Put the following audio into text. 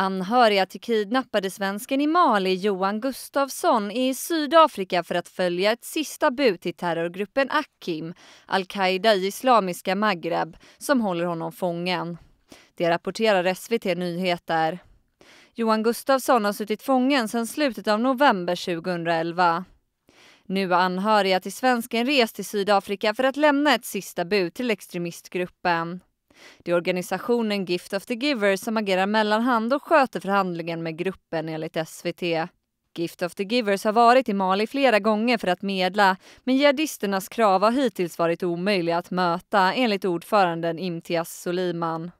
Anhöriga till kidnappade svensken i Mali, Johan Gustafsson, är i Sydafrika för att följa ett sista bud till terrorgruppen Akim, al-Qaida i islamiska Maghreb, som håller honom fången. Det rapporterar SVT Nyheter. Johan Gustafsson har suttit fången sedan slutet av november 2011. Nu har anhöriga till svensken rest till Sydafrika för att lämna ett sista bud till extremistgruppen. Det är organisationen Gift of the Giver som agerar mellanhand och sköter förhandlingen med gruppen enligt SVT. Gift of the Givers har varit i Mali flera gånger för att medla men jihadisternas krav har hittills varit omöjliga att möta enligt ordföranden Imtias Soliman.